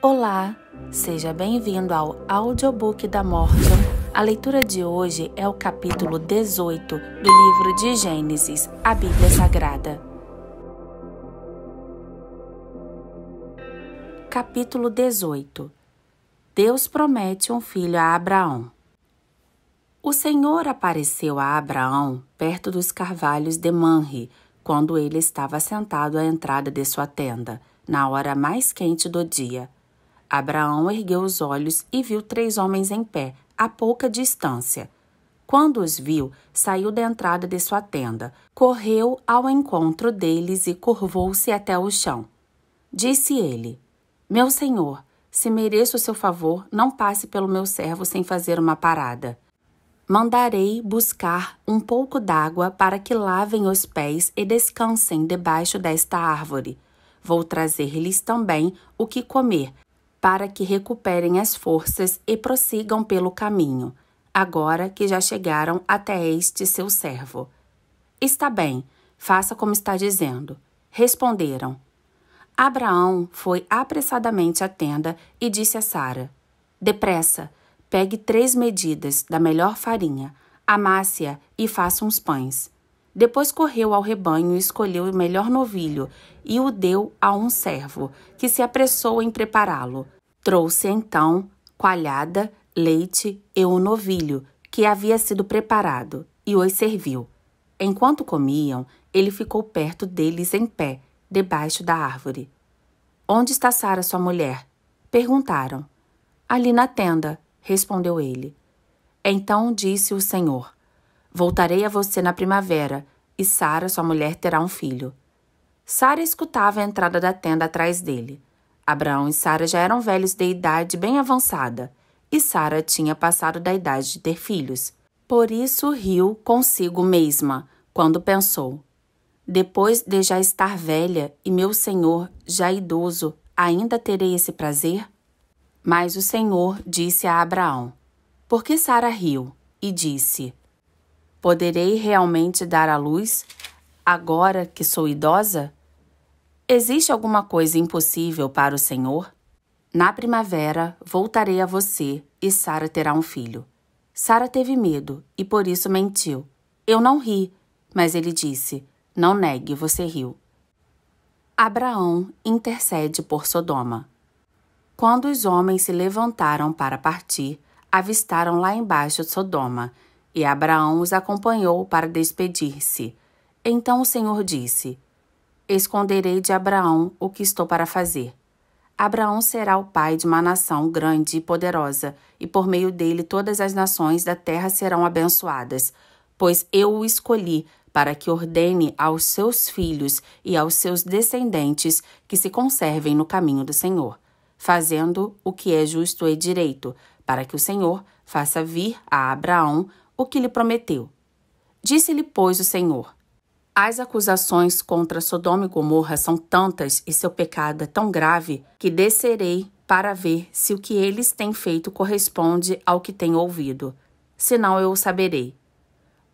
Olá, seja bem-vindo ao audiobook da morte. A leitura de hoje é o capítulo 18 do livro de Gênesis, a Bíblia Sagrada. Capítulo 18 Deus promete um filho a Abraão. O Senhor apareceu a Abraão perto dos carvalhos de Manre, quando ele estava sentado à entrada de sua tenda, na hora mais quente do dia. Abraão ergueu os olhos e viu três homens em pé, a pouca distância. Quando os viu, saiu da entrada de sua tenda, correu ao encontro deles e curvou-se até o chão. Disse ele: Meu senhor, se mereço o seu favor, não passe pelo meu servo sem fazer uma parada. Mandarei buscar um pouco d'água para que lavem os pés e descansem debaixo desta árvore. Vou trazer-lhes também o que comer, para que recuperem as forças e prossigam pelo caminho, agora que já chegaram até este seu servo. Está bem, faça como está dizendo. Responderam. Abraão foi apressadamente à tenda e disse a Sara: Depressa, pegue três medidas da melhor farinha, amasse-a e faça uns pães. Depois correu ao rebanho e escolheu o melhor novilho e o deu a um servo, que se apressou em prepará-lo. Trouxe então coalhada, leite e o um novilho, que havia sido preparado, e os serviu. Enquanto comiam, ele ficou perto deles em pé, debaixo da árvore. Onde está Sara, sua mulher? perguntaram. Ali na tenda, respondeu ele. Então disse o Senhor: Voltarei a você na primavera, e Sara, sua mulher, terá um filho. Sara escutava a entrada da tenda atrás dele. Abraão e Sara já eram velhos de idade bem avançada, e Sara tinha passado da idade de ter filhos. Por isso riu consigo mesma, quando pensou: Depois de já estar velha e meu senhor já idoso, ainda terei esse prazer? Mas o Senhor disse a Abraão: Por que Sara riu? E disse: Poderei realmente dar à luz agora que sou idosa? Existe alguma coisa impossível para o Senhor? Na primavera voltarei a você e Sara terá um filho. Sara teve medo e por isso mentiu. Eu não ri, mas ele disse: Não negue, você riu. Abraão intercede por Sodoma. Quando os homens se levantaram para partir, avistaram lá embaixo Sodoma e Abraão os acompanhou para despedir-se. Então o Senhor disse: Esconderei de Abraão o que estou para fazer. Abraão será o pai de uma nação grande e poderosa, e por meio dele todas as nações da terra serão abençoadas, pois eu o escolhi para que ordene aos seus filhos e aos seus descendentes que se conservem no caminho do Senhor, fazendo o que é justo e direito, para que o Senhor faça vir a Abraão o que lhe prometeu. Disse-lhe, pois, o Senhor: As acusações contra Sodoma e Gomorra são tantas e seu pecado é tão grave que descerei para ver se o que eles têm feito corresponde ao que tenho ouvido. Senão eu o saberei.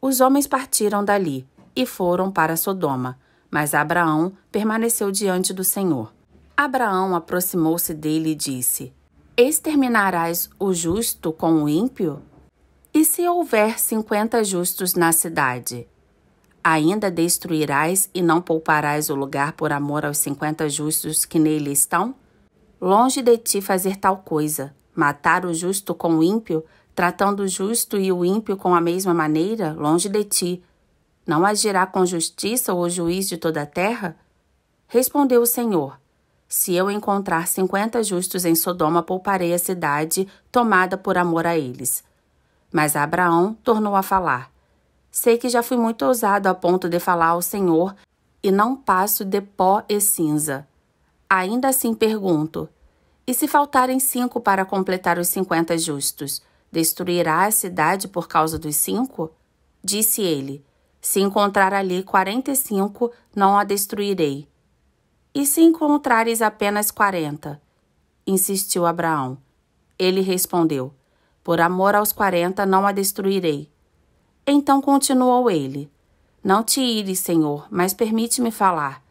Os homens partiram dali e foram para Sodoma, mas Abraão permaneceu diante do Senhor. Abraão aproximou-se dele e disse: Exterminarás o justo com o ímpio? E se houver cinquenta justos na cidade? Ainda destruirás e não pouparás o lugar por amor aos cinquenta justos que nele estão? Longe de ti fazer tal coisa, matar o justo com o ímpio, tratando o justo e o ímpio com a mesma maneira, longe de ti. Não agirá com justiça o juiz de toda a terra? Respondeu o Senhor: Se eu encontrar cinquenta justos em Sodoma, pouparei a cidade, tomada por amor a eles. Mas Abraão tornou a falar: Sei que já fui muito ousado a ponto de falar ao Senhor e não passo de pó e cinza. Ainda assim pergunto: E se faltarem cinco para completar os cinquenta justos, destruirá a cidade por causa dos cinco? Disse ele: Se encontrar ali quarenta e cinco, não a destruirei. E se encontrares apenas quarenta? Insistiu Abraão. Ele respondeu: por amor aos quarenta não a destruirei. Então continuou ele: Não te ires, Senhor, mas permite-me falar.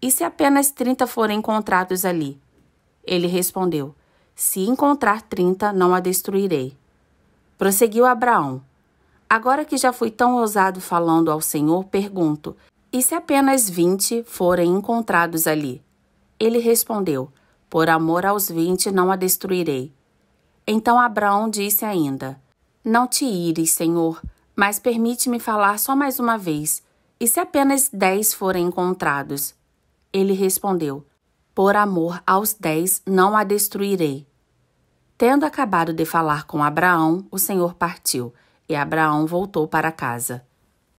E se apenas trinta forem encontrados ali? Ele respondeu: Se encontrar trinta, não a destruirei. Prosseguiu Abraão: Agora que já fui tão ousado falando ao Senhor, pergunto: E se apenas vinte forem encontrados ali? Ele respondeu: Por amor aos vinte não a destruirei. Então Abraão disse ainda: Não te ires, Senhor, mas permite-me falar só mais uma vez. E se apenas dez forem encontrados? Ele respondeu: Por amor aos dez não a destruirei. Tendo acabado de falar com Abraão, o Senhor partiu, e Abraão voltou para casa.